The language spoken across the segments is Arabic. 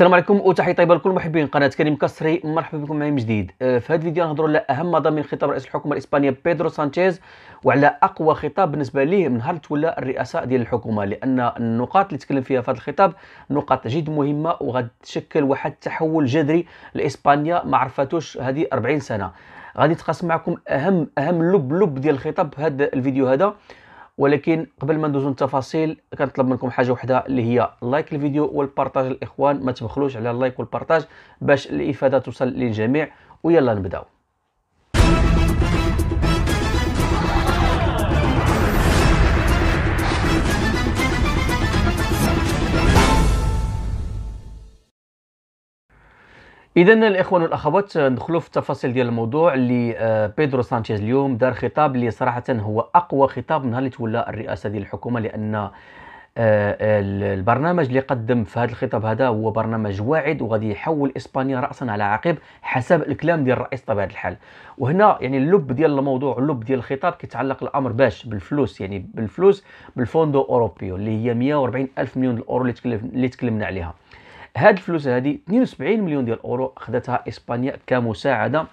السلام عليكم وتحيه طيبه لكل محبين قناه كريم كسري مرحبا بكم معي من جديد آه، في هذا الفيديو نهضروا على اهم مضامين خطاب رئيس الحكومه الاسبانيه بيدرو سانشيز وعلى اقوى خطاب بالنسبه ليه من نهار تولى الرئاسه ديال الحكومه لان النقاط اللي تكلم فيها في هذا الخطاب نقاط جد مهمه وغتشكل واحد التحول جذري لاسبانيا ما عرفتوش هذه 40 سنه غادي نتقاسم معكم اهم اهم لب لب ديال الخطاب في هذا الفيديو هذا ولكن قبل ما ندوزو للتفاصيل كنطلب منكم حاجه وحده اللي هي لايك الفيديو والبارطاج الاخوان ما تبخلوش على اللايك والبارطاج باش الافاده توصل للجميع ويلا نبداو اذا الاخوان والاخوات ندخلوا في التفاصيل ديال الموضوع اللي آه، بيدرو سانشيز اليوم دار خطاب اللي صراحه هو اقوى خطاب من نهار اللي تولى الرئاسه ديال الحكومه لان آه، البرنامج اللي قدم في هذا الخطاب هذا هو برنامج واعد وغادي يحول اسبانيا راسا على عقب حسب الكلام ديال الرئيس طبيعه الحال وهنا يعني اللب ديال الموضوع اللب ديال الخطاب كيتعلق الامر باش بالفلوس يعني بالفلوس بالفوندو اوروبيو اللي هي 140 الف مليون الاورو اللي تكلمنا عليها هاد الفلوس هادي 72 مليون ديال الاورو خداتها اسبانيا كمساعده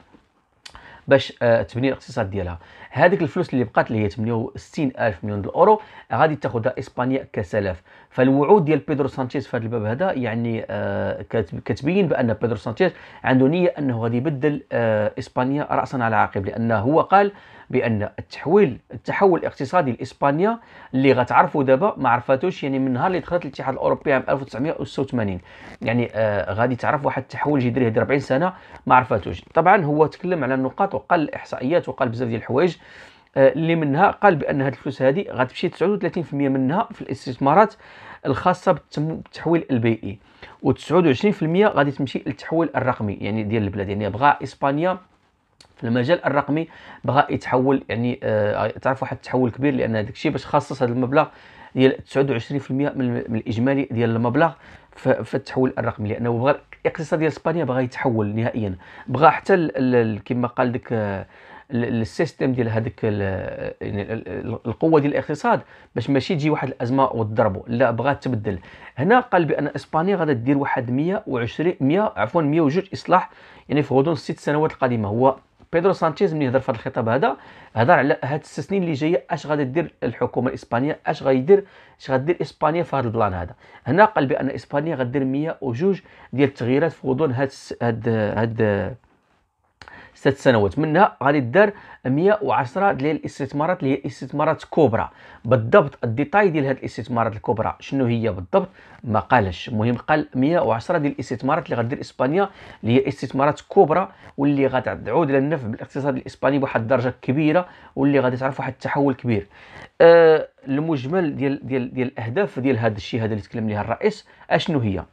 باش آه، تبني الاقتصاد ديالها هذيك الفلوس اللي بقات اللي هي 68 الف مليون الاورو غادي تاخذها اسبانيا كسلف فالوعود ديال بيدرو سانشيز في هذا الباب هذا يعني آه كتبين بان بيدرو سانشيز عنده نيه انه غادي يبدل آه اسبانيا راسا على عقب لان هو قال بان التحويل التحول الاقتصادي لاسبانيا اللي غتعرفوا دابا ما عرفاتوش يعني من نهار اللي دخلت الاتحاد الاوروبي عام 1986 يعني آه غادي تعرف واحد التحول جذري هذه 40 سنه ما عرفاتوش طبعا هو تكلم على النقاط وقال الاحصائيات وقال بزاف ديال الحوايج آه، اللي منها قال بان هذه الفلوس هذه غتمشي 39% منها في الاستثمارات الخاصه بالتحويل البيئي و29% غادي تمشي للتحول الرقمي يعني ديال البلاد يعني بغى اسبانيا في المجال الرقمي بغى يتحول يعني آه تعرف واحد التحول كبير لان هذاك الشيء باش خصص هذا المبلغ ديال 29% من الاجمالي ديال المبلغ في التحول الرقمي لانه بغا الاقتصاد ديال اسبانيا بغى يتحول نهائيا بغى حتى كما قال ديك آه السيستم ديال هذيك يعني القوه ديال الاقتصاد باش ماشي تجي واحد الازمه وتضربوا لا بغات تبدل هنا قال بان اسبانيا غادا دير واحد 120 100 عفوا 102 اصلاح يعني في غضون الست سنوات القادمه هو بيدرو سانشيز ملي هضر في هذا الخطاب هذا هضر على هاد الست سنين اللي جايه اش غادي دير الحكومه الاسبانيه اش غايدير اش غادير اسبانيا في هذا البلان هذا هنا قال بان اسبانيا غادير 102 ديال التغييرات في غضون هاد هاد هاد ست سنوات منها غادي دار 110 ديال الاستثمارات اللي هي استثمارات كبرى بالضبط الديتاي ديال هاد الاستثمارات الكبرى شنو هي بالضبط ما قالش المهم قال 110 ديال الاستثمارات اللي غادير اسبانيا اللي هي استثمارات كبرى واللي غتعود للنفع بالاقتصاد الاسباني بواحد الدرجه كبيره واللي غادي تعرف واحد التحول كبير أه المجمل ديال ديال ديال الاهداف ديال هذا الشيء هذا اللي تكلم ليها الرئيس اشنو هي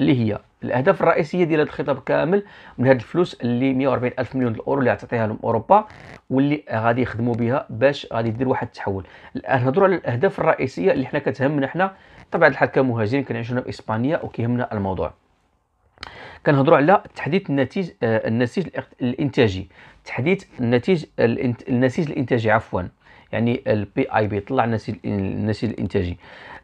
اللي هي الاهداف الرئيسيه ديال هذا الخطاب كامل من هذه الفلوس اللي 140 الف مليون الاورو اللي غتعطيها لهم اوروبا واللي غادي يخدموا بها باش غادي دير واحد التحول الان نهضروا على الاهداف الرئيسيه اللي حنا كتهمنا حنا طبعا الحال كمهاجرين كنعيشوا في اسبانيا وكيهمنا الموضوع كنهضروا على تحديث النتيج آه، النسيج الانتاجي تحديث النتيج النسيج الانتاجي عفوا يعني البي اي بي طلع النسيج النسيج الانتاجي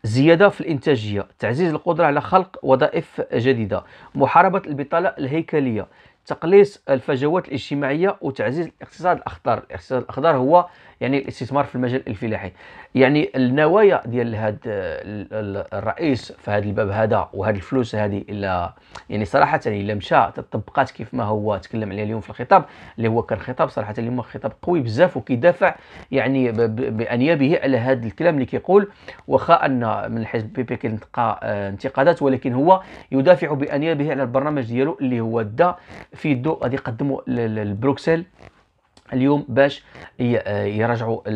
زياده في الانتاجيه تعزيز القدره على خلق وظائف جديده محاربه البطاله الهيكليه تقليص الفجوات الاجتماعيه وتعزيز الاقتصاد الاخضر الاقتصاد الاخضر هو يعني الاستثمار في المجال الفلاحي يعني النوايا ديال هذا الرئيس في هذا الباب هذا وهذه الفلوس هذه الا يعني صراحه يعني الا مشى تطبقات كيف ما هو تكلم عليها اليوم في الخطاب اللي هو كان خطاب صراحه اليوم خطاب قوي بزاف وكيدافع يعني بانيابه على هذا الكلام اللي كيقول واخا ان من حيث بي بي كيلقى آه، انتقادات ولكن هو يدافع بانيابه على البرنامج ديالو اللي هو دا في الضوء غادي يقدموا لبروكسل اليوم باش آه، يراجعوا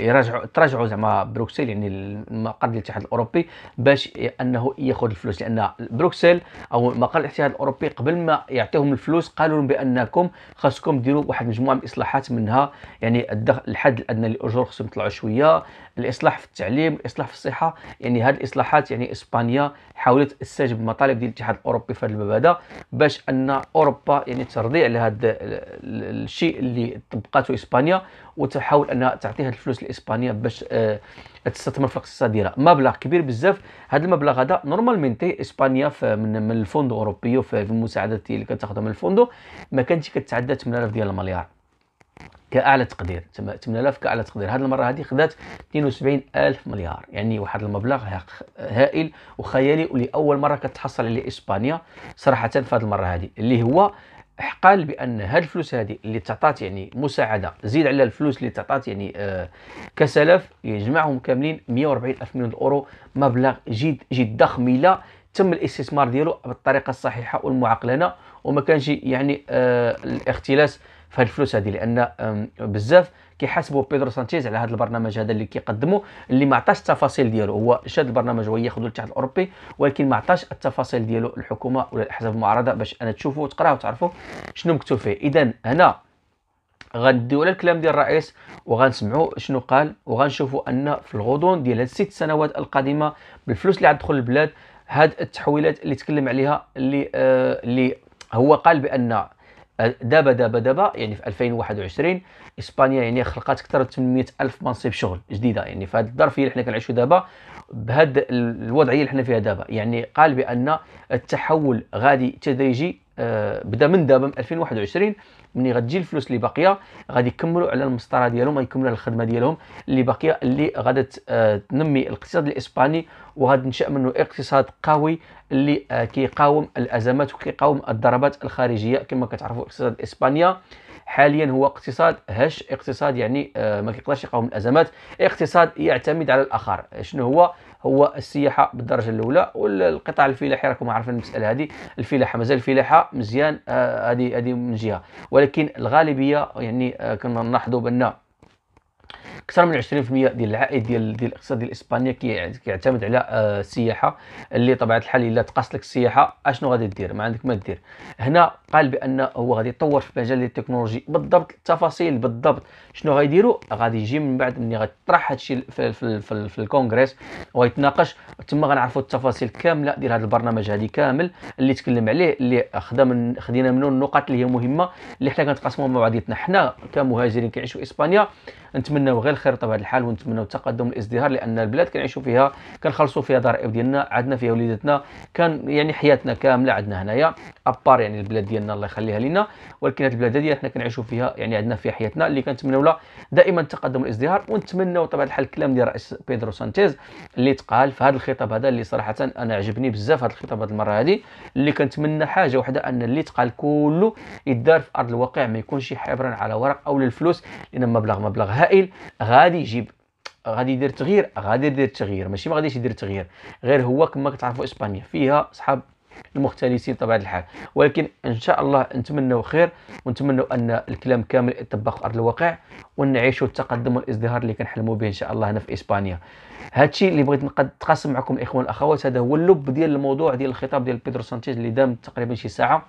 يراجعوا تراجعوا زعما بروكسل يعني مقر الاتحاد الاوروبي باش انه ياخذ الفلوس لان بروكسل او مقر الاتحاد الاوروبي قبل ما يعطيهم الفلوس قالوا لهم بانكم خاصكم ديروا واحد المجموعه من الاصلاحات منها يعني الحد الادنى للاجور خصهم يطلعوا شويه الاصلاح في التعليم الاصلاح في الصحه يعني هذه الاصلاحات يعني اسبانيا حاولت تستجب مطالب ديال الاتحاد الاوروبي في هذا المبادئ باش ان اوروبا يعني ترضي على هذا الشيء اللي اللي طبقاته اسبانيا وتحاول انها تعطي هاد الفلوس لاسبانيا باش آه تستثمر في الاقتصاد ديالها مبلغ كبير بزاف هذا المبلغ هذا نورمالمنت اسبانيا من من الفوندو الاوروبي وفي المساعدات اللي كتاخذها من الفوندو ما كانتش كتعدى 8000 ديال المليار كاعلى تقدير 8000 كاعلى تقدير هذه المره هذه خدات 72 الف مليار يعني واحد المبلغ هائل وخيالي ولاول مره كتحصل عليه اسبانيا صراحه في هذه المره هذه اللي هو قال بان هاد الفلوس هذه اللي تعطات يعني مساعده زيد على الفلوس اللي تعطات يعني آه كسلف يجمعهم كاملين 140 الف مليون اورو مبلغ جد جد ضخم الى تم الاستثمار ديالو بالطريقه الصحيحه والمعقلنه وما كانش يعني آه الاختلاس في هذه الفلوس هذه لان بزاف كيحاسبوا بيدرو سانشيز على هذا البرنامج هذا اللي كيقدموا اللي ما عطاش التفاصيل ديالو هو شاد البرنامج هو ياخذوا الاتحاد الاوروبي ولكن ما عطاش التفاصيل ديالو الحكومه ولا الاحزاب المعارضه باش انا تشوفوا وتقراوا وتعرفوا شنو مكتوب فيه اذا هنا غنديو على الكلام ديال الرئيس وغنسمعوا شنو قال وغنشوفوا ان في الغضون ديال هاد الست سنوات القادمه بالفلوس اللي غتدخل البلاد هاد التحويلات اللي تكلم عليها اللي آه اللي هو قال بان دابا دابا دابا يعني في 2021 اسبانيا يعني خلقات اكثر من 800 الف منصب شغل جديده يعني في هذه الظرف اللي حنا كنعيشوا دابا بهذه الوضعيه اللي حنا فيها دابا يعني قال بان التحول غادي تدريجي بدا من دابا من 2021 ملي غتجي الفلوس اللي باقيه غادي يكملوا على المسطره ديالهم غيكملوا على الخدمه ديالهم اللي باقيه اللي غادي آه، تنمي الاقتصاد الاسباني وغادي تنشا منه اقتصاد قوي اللي آه، كيقاوم الازمات وكيقاوم الضربات الخارجيه كما كتعرفوا اقتصاد اسبانيا حاليا هو اقتصاد هش اقتصاد يعني آه، ما كيقدرش يقاوم الازمات اقتصاد يعتمد على الاخر شنو هو هو السياحه بالدرجه الاولى والقطاع الفلاحي راكم عارفين المساله هذه الفلاحه مازال الفلاحه مزيان آه، هذه آه هذه من جهه ولكن الغالبيه يعني آه كنا نلاحظوا بان اكثر من 20% ديال العائد ديال ديال الاقتصاد ديال اسبانيا كيعتمد على آه، السياحه اللي طبيعه الحال الا تقاس لك السياحه اشنو غادي دير ما عندك ما دير هنا قال بان هو غادي يطور في مجال التكنولوجي بالضبط التفاصيل بالضبط شنو غايديروا غادي يجي من بعد ملي غيطرح هادشي في, في, في, في الكونغرس ويتناقش تما غنعرفوا التفاصيل كامله ديال هذا البرنامج هادي كامل اللي تكلم عليه اللي خدا من خدينا منه النقاط اللي هي مهمه اللي حنا كنتقاسموا مع بعضياتنا حنا كمهاجرين كيعيشوا اسبانيا نتمناو غير خير طبعا الحال ونتمنوا التقدم والازدهار لان البلاد كنعيشوا فيها كنخلصوا فيها ضرائب ديالنا عندنا فيها وليداتنا كان يعني حياتنا كامله عندنا هنايا ابار يعني البلاد ديالنا الله يخليها لنا ولكن هذه البلاد ديالنا حنا كنعيشوا فيها يعني عندنا فيها حياتنا اللي كنتمنوا لها دائما التقدم والازدهار ونتمنوا طبعا الحال الكلام ديال الرئيس بيدرو سانتيز اللي تقال في هذا الخطاب هذا اللي صراحه انا عجبني بزاف هذا الخطاب هذه المره هذه اللي كنتمنى حاجه واحده ان اللي تقال كله يدار في ارض الواقع ما يكونش حبرا على ورق او للفلوس لان مبلغ مبلغ هائل غادي يجيب غادي يدير تغيير غادي يدير تغيير ماشي ما غاديش يدير تغيير غير هو كما كتعرفوا اسبانيا فيها اصحاب المختلسين طبعا الحال ولكن ان شاء الله نتمنوا خير ونتمنوا ان الكلام كامل يطبق في ارض الواقع ونعيشوا التقدم والازدهار اللي كنحلموا به ان شاء الله هنا في اسبانيا هادشي اللي بغيت نقاسم معكم الاخوان الاخوات هذا هو اللب ديال الموضوع ديال الخطاب ديال بيدرو سانتيز اللي دام تقريبا شي ساعه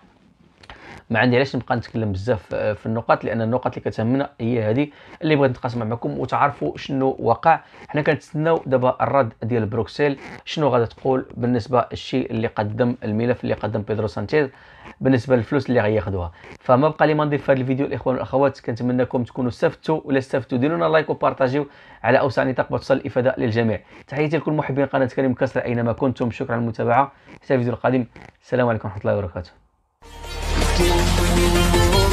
ما عندي علاش نبقى نتكلم بزاف آه، في النقاط لان النقاط اللي كتهمنا هي هذه اللي بغيت نتقاسم معكم وتعرفوا شنو وقع حنا كنتسناو دابا الرد ديال بروكسل شنو غادي تقول بالنسبه للشيء اللي قدم الملف اللي قدم بيدرو سانتيز بالنسبه للفلوس اللي غياخذوها فما بقى لي ما نضيف في هذا الفيديو الاخوان والاخوات كنتمنىكم تكونوا استفدتوا ولا استفدتوا ديروا لنا لايك وبارطاجيو على اوسع نطاق وتوصل توصل الافاده للجميع تحياتي لكل محبين قناه كريم كسر اينما كنتم شكرا على المتابعه حتى الفيديو القادم السلام عليكم ورحمه الله وبركاته Oh, oh,